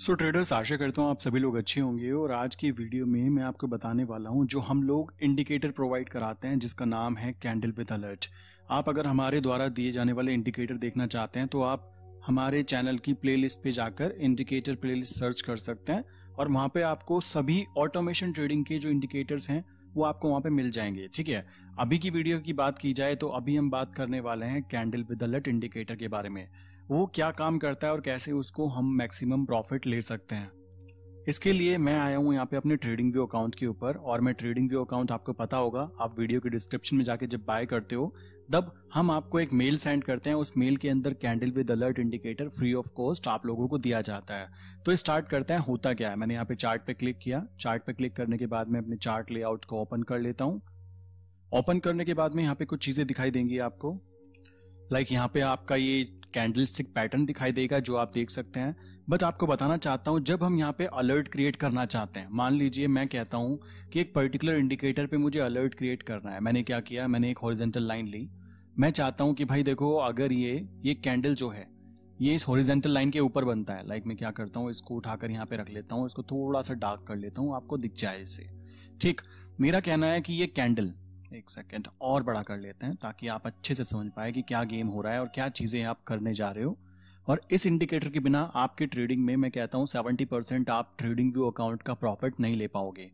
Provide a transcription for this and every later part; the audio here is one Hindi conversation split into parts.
सो so, ट्रेडर्स आशा करता हूँ आप सभी लोग अच्छे होंगे और आज की वीडियो में मैं आपको बताने वाला हूँ जो हम लोग इंडिकेटर प्रोवाइड कराते हैं जिसका नाम है कैंडल विद अलर्ट आप अगर हमारे द्वारा दिए जाने वाले इंडिकेटर देखना चाहते हैं तो आप हमारे चैनल की प्लेलिस्ट पे जाकर इंडिकेटर प्लेलिस्ट सर्च कर सकते हैं और वहाँ पे आपको सभी ऑटोमेशन ट्रेडिंग के जो इंडिकेटर्स हैं वो आपको वहाँ पे मिल जाएंगे ठीक है अभी की वीडियो की बात की जाए तो अभी हम बात करने वाले हैं कैंडल विद अलर्ट इंडिकेटर के बारे में वो क्या काम करता है और कैसे उसको हम मैक्सिमम प्रॉफिट ले सकते हैं इसके लिए मैं आया हूँ यहाँ पे अपने ट्रेडिंग व्यू अकाउंट के ऊपर और मैं ट्रेडिंग व्यू अकाउंट आपको पता होगा आप वीडियो के डिस्क्रिप्शन में जाके जब बाय करते हो तब हम आपको एक मेल सेंड करते हैं उस मेल के अंदर candle with alert indicator free of cost आप लोगों को दिया जाता है तो स्टार्ट करते हैं होता क्या है मैंने यहाँ पे चार्ट पे क्लिक किया चार्ट पे क्लिक करने के बाद मैं अपने चार्ट लेआउट को ओपन कर लेता हूँ ओपन करने के बाद में यहाँ पे कुछ चीज़ें दिखाई देंगी आपको लाइक like यहाँ पे आपका ये कैंडलस्टिक पैटर्न दिखाई देगा जो आप देख सकते हैं बट आपको बताना चाहता हूँ जब हम यहाँ पे अलर्ट क्रिएट करना चाहते हैं मान लीजिए मैं कहता हूँ कि एक पर्टिकुलर इंडिकेटर पे मुझे अलर्ट क्रिएट करना है मैंने क्या किया मैंने एक हॉरिजेंटल लाइन ली मैं चाहता हूँ कि भाई देखो अगर ये ये कैंडल जो है ये इस हॉरिजेंटल लाइन के ऊपर बनता है लाइक मैं क्या करता हूँ इसको उठाकर यहाँ पे रख लेता हूँ इसको थोड़ा सा डार्क कर लेता हूँ आपको दिख जाए इससे ठीक मेरा कहना है कि ये कैंडल एक सेकेंड और बड़ा कर लेते हैं ताकि आप अच्छे से समझ पाए कि क्या गेम हो रहा है और क्या चीज़ें आप करने जा रहे हो और इस इंडिकेटर के बिना आपके ट्रेडिंग में मैं कहता हूँ सेवेंटी परसेंट आप ट्रेडिंग व्यू अकाउंट का प्रॉफिट नहीं ले पाओगे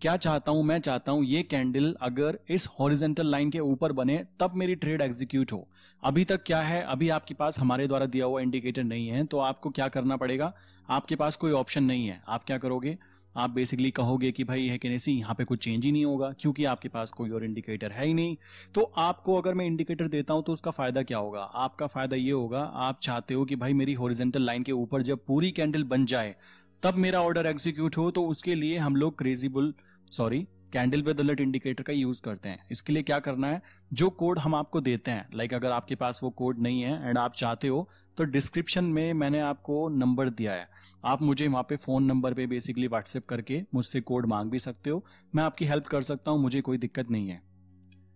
क्या चाहता हूं मैं चाहता हूं ये कैंडल अगर इस हॉरिजेंटल लाइन के ऊपर बने तब मेरी ट्रेड एग्जीक्यूट हो अभी तक क्या है अभी आपके पास हमारे द्वारा दिया हुआ इंडिकेटर नहीं है तो आपको क्या करना पड़ेगा आपके पास कोई ऑप्शन नहीं है आप क्या करोगे आप बेसिकली कहोगे कि भाई है सी यहाँ पे कुछ चेंज ही नहीं होगा क्योंकि आपके पास कोई और इंडिकेटर है ही नहीं तो आपको अगर मैं इंडिकेटर देता हूं तो उसका फायदा क्या होगा आपका फायदा ये होगा आप चाहते हो कि भाई मेरी होरिजेंटल लाइन के ऊपर जब पूरी कैंडल बन जाए तब मेरा ऑर्डर एग्जीक्यूट हो तो उसके लिए हम लोग crazy bull sorry candle alert indicator का यूज करते हैं इसके लिए क्या करना है जो कोड हम आपको देते हैं लाइक like अगर आपके पास वो कोड नहीं है एंड आप चाहते हो तो डिस्क्रिप्शन में मैंने आपको नंबर दिया है आप मुझे वहाँ पे फ़ोन नंबर पे बेसिकली व्हाट्सएप करके मुझसे कोड मांग भी सकते हो मैं आपकी हेल्प कर सकता हूँ मुझे कोई दिक्कत नहीं है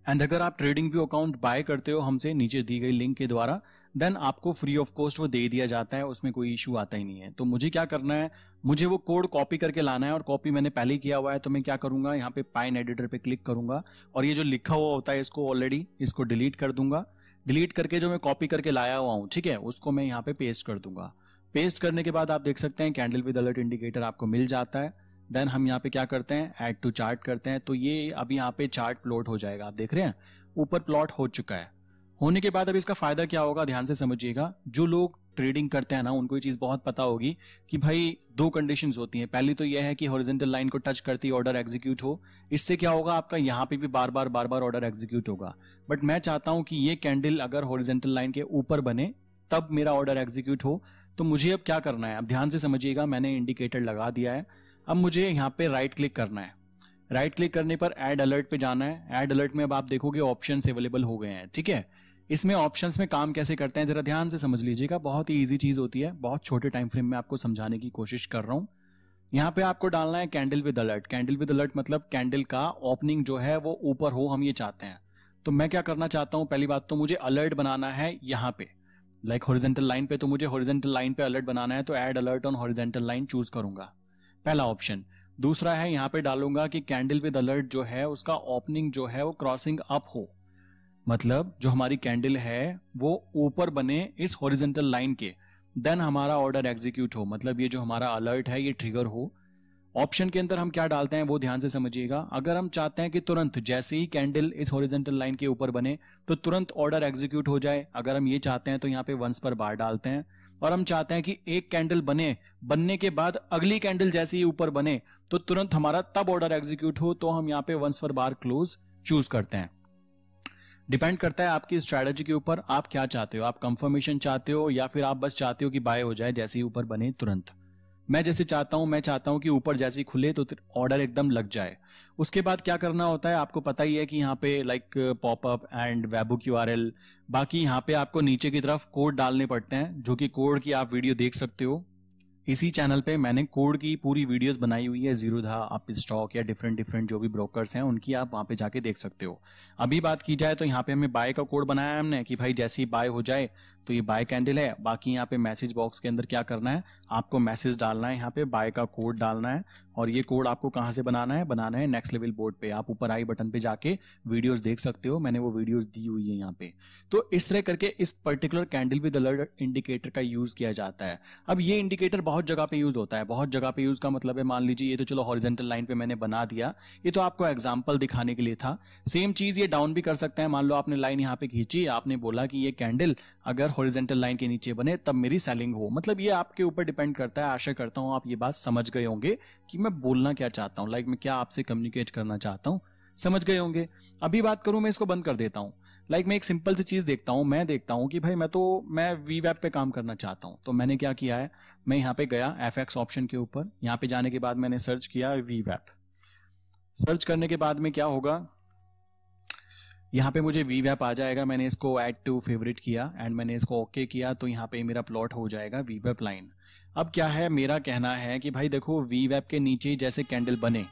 एंड अगर आप ट्रेडिंग व्यू अकाउंट बाय करते हो हमसे नीचे दी गई लिंक के द्वारा देन आपको फ्री ऑफ कॉस्ट वो दे दिया जाता है उसमें कोई इशू आता ही नहीं है तो मुझे क्या करना है मुझे वो कोड कॉपी करके लाना है और कॉपी मैंने पहले ही किया हुआ है तो मैं क्या करूंगा यहाँ पे पाइन एडिटर पे क्लिक करूंगा और ये जो लिखा हुआ होता है इसको ऑलरेडी इसको डिलीट कर दूंगा डिलीट करके जो मैं कॉपी करके लाया हुआ हूँ ठीक है उसको मैं यहाँ पे पेस्ट कर दूंगा पेस्ट करने के बाद आप देख सकते हैं कैंडल विद अलर्ट इंडिकेटर आपको मिल जाता है देन हम यहाँ पे क्या करते हैं ऐड टू चार्ट करते हैं तो ये अब यहाँ पे चार्ट प्लॉट हो जाएगा आप देख रहे हैं ऊपर प्लॉट हो चुका है होने के बाद अब इसका फायदा क्या होगा ध्यान से समझिएगा जो लोग ट्रेडिंग करते हैं ना उनको ये चीज बहुत पता होगी कि भाई दो कंडीशन होती हैं पहली तो यह है कि हॉरिजेंटल लाइन को टच करती ऑर्डर एग्जीक्यूट हो इससे क्या होगा आपका यहाँ पे भी बार बार बार बार ऑर्डर एग्जीक्यूट होगा बट मैं चाहता हूं कि ये कैंडल अगर हॉरिजेंटल लाइन के ऊपर बने तब मेरा ऑर्डर एग्जीक्यूट हो तो मुझे अब क्या करना है अब ध्यान से समझिएगा मैंने इंडिकेटर लगा दिया है अब मुझे यहाँ पे राइट क्लिक करना है राइट क्लिक करने पर एड अलर्ट पे जाना है एड अलर्ट में अब आप देखोगे ऑप्शन अवेलेबल हो गए हैं ठीक है इसमें ऑप्शंस में काम कैसे करते हैं जरा ध्यान से समझ लीजिएगा बहुत ही ईजी चीज होती है बहुत छोटे टाइम फ्रेम में आपको समझाने की कोशिश कर रहा हूं यहाँ पे आपको डालना है candle with alert candle with alert मतलब कैंडल का ओपनिंग जो है वो ऊपर हो हम ये चाहते हैं तो मैं क्या करना चाहता हूँ पहली बात तो मुझे अलर्ट बनाना है यहाँ पे लाइक हॉरिजेंटल लाइन पे तो मुझे हॉरिजेंटल लाइन पे अलर्ट बनाना है तो add alert on horizontal line choose करूंगा पहला ऑप्शन दूसरा है यहाँ पे डालूंगा कि कैंडल विद अलर्ट जो है उसका ओपनिंग जो है वो क्रॉसिंग अप हो मतलब जो हमारी कैंडल है वो ऊपर बने इस हॉरिजेंटल लाइन के देन हमारा ऑर्डर एग्जीक्यूट हो मतलब ये जो हमारा अलर्ट है ये ट्रिगर हो ऑप्शन के अंदर हम क्या डालते हैं वो ध्यान से समझिएगा अगर हम चाहते हैं कि तुरंत जैसे ही कैंडल इस हॉरिजेंटल लाइन के ऊपर बने तो तुरंत ऑर्डर एग्जीक्यूट हो जाए अगर हम ये चाहते हैं तो यहाँ पे वंस पर बार डालते हैं और हम चाहते हैं कि एक कैंडल बने बनने के बाद अगली कैंडल जैसे ही ऊपर बने तो तुरंत हमारा तब ऑर्डर एग्जीक्यूट हो तो हम यहाँ पे वंस पर बार क्लोज चूज करते हैं डिपेंड करता है आपकी स्ट्रैटेजी के ऊपर आप क्या चाहते हो आप कंफर्मेशन चाहते हो या फिर आप बस चाहते हो कि बाय हो जाए जैसे ही ऊपर बने तुरंत मैं जैसे चाहता हूं मैं चाहता हूं कि ऊपर जैसे ही खुले तो ऑर्डर एकदम लग जाए उसके बाद क्या करना होता है आपको पता ही है कि यहाँ पे like popup and webhook Q R L बाकी यहाँ पे आपको नीचे की तरफ कोड डालने पड़ते हैं जो कि कोड की आप वीडियो देख सकते हो इसी चैनल पे मैंने कोड की पूरी वीडियोस बनाई हुई है जीरो धा आप स्टॉक या डिफरेंट डिफरेंट जो भी ब्रोकर्स हैं उनकी आप वहाँ पे जाके देख सकते हो अभी बात की जाए तो यहाँ पे हमें बाय का कोड बनाया है हमने कि भाई जैसे ही बाय हो जाए तो ये बाय कैंडल है बाकी यहाँ पे मैसेज बॉक्स के अंदर क्या करना है आपको मैसेज डालना है यहाँ पे बाय का कोड डालना है और ये कोड आपको कहाँ से बनाना है बनाना है नेक्स्ट लेवल बोर्ड पे आप ऊपर आई बटन पे जाके वीडियोस देख सकते हो मैंने वो वीडियोस दी हुई है यहाँ पे तो इस तरह करके इस particular candle with alert indicator का यूज किया जाता है अब ये इंडिकेटर बहुत जगह पे यूज होता है बहुत जगह पे यूज का मतलब है मान लीजिए ये तो चलो हॉरिजेंटल लाइन पे मैंने बना दिया ये तो आपको एग्जाम्पल दिखाने के लिए था सेम चीज ये डाउन भी कर सकते हैं मान लो आपने लाइन यहाँ पे खींची आपने बोला कि ये कैंडल अगर हॉरिजेंटल लाइन के नीचे बने तब मेरी सेलिंग हो मतलब ये आपके ऊपर डिपेंड करता है आशा करता हूँ आप ये बात समझ गए होंगे कि मैं बोलना क्या चाहता हूँ लाइक मैं क्या आपसे कम्युनिकेट करना चाहता हूँ समझ गए होंगे अभी बात करूं मैं इसको बंद कर देता हूँ लाइक like, मैं एक सिंपल सी चीज देखता हूँ मैं देखता हूँ कि भाई मैं तो मैं वी वैप पे काम करना चाहता हूँ तो मैंने क्या किया है मैं यहाँ पे गया एफ एक्स ऑप्शन के ऊपर यहाँ पे जाने के बाद मैंने सर्च किया वी वैप सर्च करने के बाद में क्या होगा यहाँ पे मुझे वी वैप आ जाएगा मैंने इसको ऐड टू फेवरेट किया एंड मैंने इसको ओके okay किया तो यहाँ पे मेरा प्लॉट हो जाएगा वी वैप लाइन अब क्या है मेरा कहना है कि भाई देखो वी वैप के नीचे जैसे कैंडल बने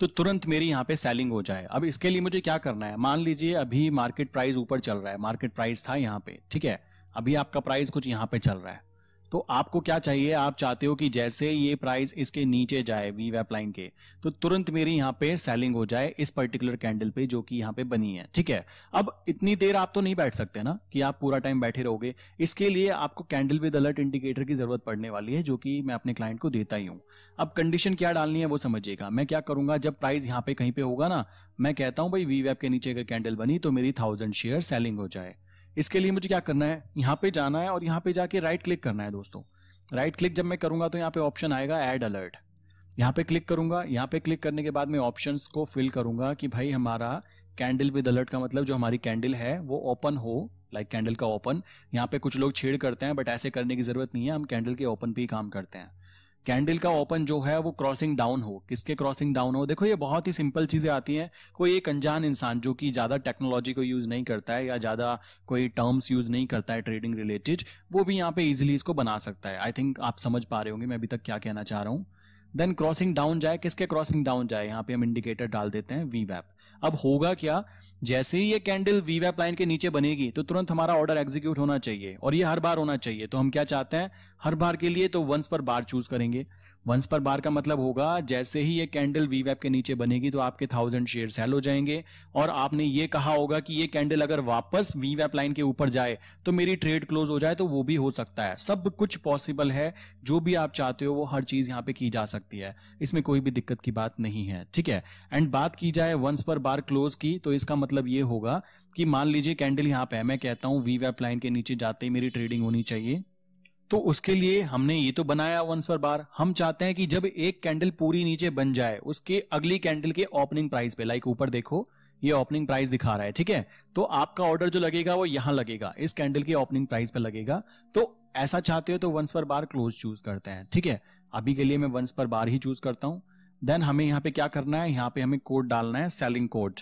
तो तुरंत मेरी यहाँ पे सेलिंग हो जाए अब इसके लिए मुझे क्या करना है मान लीजिए अभी मार्केट प्राइस ऊपर चल रहा है मार्केट प्राइस था यहाँ पे ठीक है अभी आपका प्राइस कुछ यहाँ पे चल रहा है तो आपको क्या चाहिए आप चाहते हो कि जैसे ये प्राइस इसके नीचे जाए वी वेप लाइन के तो तुरंत मेरी यहाँ पे सेलिंग हो जाए इस पर्टिकुलर कैंडल पे जो कि यहाँ पे बनी है ठीक है अब इतनी देर आप तो नहीं बैठ सकते ना कि आप पूरा टाइम बैठे रहोगे इसके लिए आपको कैंडल विद अलर्ट इंडिकेटर की जरूरत पड़ने वाली है जो कि मैं अपने क्लाइंट को देता ही हूँ अब कंडीशन क्या डालनी है वो समझिएगा मैं क्या करूंगा जब प्राइस यहाँ पे कहीं पे होगा ना मैं कहता हूँ भाई वी वेप के नीचे अगर कैंडल बनी तो मेरी थाउजेंड शेयर सेलिंग हो जाए इसके लिए मुझे क्या करना है यहाँ पे जाना है और यहाँ पे जाके राइट क्लिक करना है दोस्तों राइट क्लिक जब मैं करूंगा तो यहाँ पे ऑप्शन आएगा एड अलर्ट यहाँ पे क्लिक करूंगा यहाँ पे क्लिक करने के बाद मैं ऑप्शन को फिल करूंगा कि भाई हमारा कैंडल विद अलर्ट का मतलब जो हमारी कैंडल है वो ओपन हो लाइक like कैंडल का ओपन यहाँ पे कुछ लोग छेड़ करते हैं बट ऐसे करने की जरूरत नहीं है हम कैंडल के ओपन पे ही काम करते हैं कैंडल का ओपन जो है वो क्रॉसिंग डाउन हो किसके क्रॉसिंग डाउन हो देखो ये बहुत ही सिंपल चीजें आती हैं कोई एक अनजान इंसान जो कि ज्यादा टेक्नोलॉजी को यूज नहीं करता है या ज्यादा कोई टर्म्स यूज नहीं करता है ट्रेडिंग रिलेटेड वो भी यहाँ पे इजिली इसको बना सकता है आई थिंक आप समझ पा रहे होंगे मैं अभी तक क्या कहना चाह रहा हूँ देन क्रॉसिंग डाउन जाए किसके क्रॉसिंग डाउन जाए यहाँ पे हम इंडिकेटर डाल देते हैं वी वैप अब होगा क्या जैसे ही ये कैंडल वी वैप लाइन के नीचे बनेगी तो तुरंत हमारा ऑर्डर एग्जीक्यूट होना चाहिए और ये हर बार होना चाहिए तो हम क्या चाहते हैं हर बार के लिए तो वंस पर बार चूज करेंगे वंस पर बार का मतलब होगा जैसे ही ये कैंडल वी वैप के नीचे बनेगी तो आपके थाउजेंड शेयर सेल हो जाएंगे और आपने ये कहा होगा कि ये कैंडल अगर वापस वी वैप लाइन के ऊपर जाए तो मेरी ट्रेड क्लोज हो जाए तो वो भी हो सकता है सब कुछ पॉसिबल है जो भी आप चाहते हो वो हर चीज यहाँ पे की जा सकती है इसमें कोई भी दिक्कत की बात नहीं है ठीक है एंड बात की जाए वंस पर बार क्लोज की तो इसका मतलब ये होगा कि मान लीजिए कैंडल यहाँ पे है मैं कहता हूँ वी वैप लाइन के नीचे जाते ही मेरी ट्रेडिंग होनी चाहिए तो उसके लिए हमने ये तो बनाया वंस पर बार हम चाहते हैं कि जब एक कैंडल पूरी नीचे बन जाए उसके अगली कैंडल के ओपनिंग प्राइस पे लाइक ऊपर देखो ये ओपनिंग प्राइस दिखा रहा है ठीक है तो आपका ऑर्डर जो लगेगा वो यहां लगेगा इस कैंडल के ओपनिंग प्राइस पे लगेगा तो ऐसा चाहते हो तो वंस पर बार क्लोज चूज करते हैं ठीक है अभी के लिए मैं वंस पर बार ही चूज करता हूं देन हमें यहाँ पे क्या करना है यहाँ पे हमें कोड डालना है सेलिंग कोड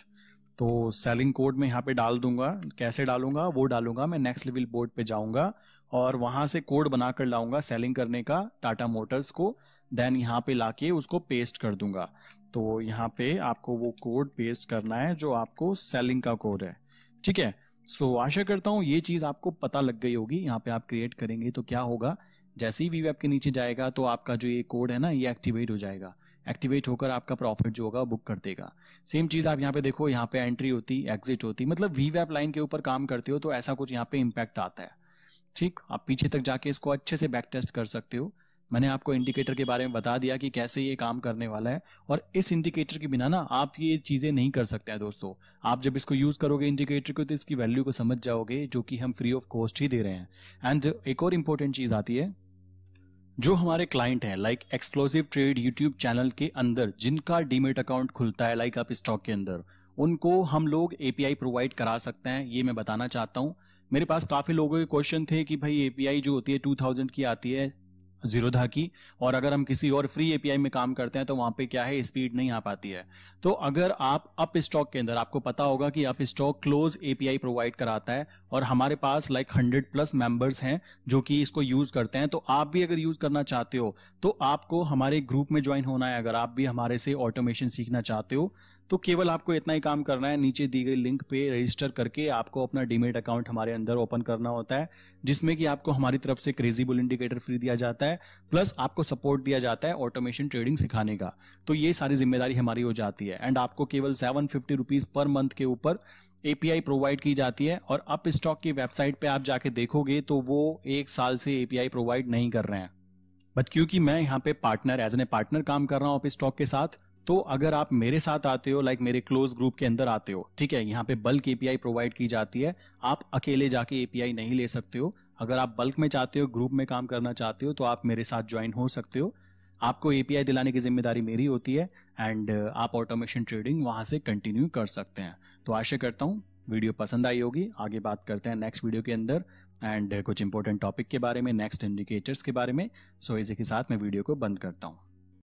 तो सेलिंग कोड में यहाँ पे डाल दूंगा कैसे डालूंगा वो डालूंगा मैं नेक्स्ट लेवल बोर्ड पे जाऊंगा और वहां से कोड बनाकर लाऊंगा सेलिंग करने का टाटा मोटर्स को देन यहाँ पे लाके उसको पेस्ट कर दूंगा तो यहाँ पे आपको वो कोड पेस्ट करना है जो आपको सेलिंग का कोड है ठीक है सो आशा करता हूँ ये चीज़ आपको पता लग गई होगी यहाँ पे आप क्रिएट करेंगे तो क्या होगा जैसे ही वी के नीचे जाएगा तो आपका जो ये कोड है ना ये एक्टिवेट हो जाएगा एक्टिवेट होकर आपका प्रॉफिट जो होगा बुक कर देगा सेम चीज़ आप यहाँ पे देखो यहाँ पे एंट्री होती एग्जिट होती मतलब वी वैप लाइन के ऊपर काम करते हो तो ऐसा कुछ यहाँ पे इम्पैक्ट आता है ठीक आप पीछे तक जाके इसको अच्छे से बैक टेस्ट कर सकते हो मैंने आपको इंडिकेटर के बारे में बता दिया कि कैसे ये काम करने वाला है और इस इंडिकेटर के बिना ना आप ये चीज़ें नहीं कर सकते हैं दोस्तों आप जब इसको यूज़ करोगे इंडिकेटर को तो इसकी वैल्यू को समझ जाओगे जो कि हम फ्री ऑफ कॉस्ट ही दे रहे हैं एंड एक और इम्पोर्टेंट चीज़ आती है जो हमारे क्लाइंट हैं like exclusive trade YouTube channel के अंदर जिनका डीमेट अकाउंट खुलता है लाइक आप स्टॉक के अंदर उनको हम लोग एपीआई प्रोवाइड करा सकते हैं ये मैं बताना चाहता हूँ मेरे पास काफी लोगों के क्वेश्चन थे कि भाई एपीआई जो होती है टू की आती है जीरोधा की और अगर हम किसी और फ्री एपीआई में काम करते हैं तो वहां पे क्या है स्पीड नहीं आ पाती है तो अगर आप अप स्टॉक के अंदर आपको पता होगा कि Upstox close API provide कराता है और हमारे पास लाइक हंड्रेड प्लस मेंबर्स हैं जो कि इसको यूज करते हैं तो आप भी अगर यूज करना चाहते हो तो आपको हमारे ग्रुप में ज्वाइन होना है अगर आप भी हमारे से ऑटोमेशन सीखना चाहते हो तो केवल आपको इतना ही काम करना है नीचे दी गई लिंक पे रजिस्टर करके आपको अपना डीमेट अकाउंट हमारे अंदर ओपन करना होता है जिसमें कि आपको हमारी तरफ से क्रेजीबुल इंडिकेटर फ्री दिया जाता है प्लस आपको सपोर्ट दिया जाता है ऑटोमेशन ट्रेडिंग सिखाने का तो ये सारी जिम्मेदारी हमारी हो जाती है एंड आपको केवल seven fifty rupees per month के ऊपर एपीआई प्रोवाइड की जाती है और अप स्टॉक की वेबसाइट पे आप जाके देखोगे तो वो एक साल से एपीआई प्रोवाइड नहीं कर रहे हैं बट क्योंकि मैं यहाँ पे partner as an a partner काम कर रहा हूँ अप स्टॉक के साथ तो अगर आप मेरे साथ आते हो लाइक मेरे क्लोज ग्रुप के अंदर आते हो ठीक है यहाँ पे बल्क एपीआई प्रोवाइड की जाती है आप अकेले जाके एपीआई नहीं ले सकते हो अगर आप बल्क में चाहते हो ग्रुप में काम करना चाहते हो तो आप मेरे साथ ज्वाइन हो सकते हो आपको एपीआई दिलाने की जिम्मेदारी मेरी होती है एंड uh, आप ऑटोमेशन ट्रेडिंग वहां से कंटिन्यू कर सकते हैं तो आशा करता हूँ वीडियो पसंद आई होगी आगे बात करते हैं नेक्स्ट वीडियो के अंदर एंड uh, कुछ इंपॉर्टेंट टॉपिक के बारे में नेक्स्ट इंडिकेटर्स के बारे में सो इसी के साथ मैं वीडियो को बंद करता हूँ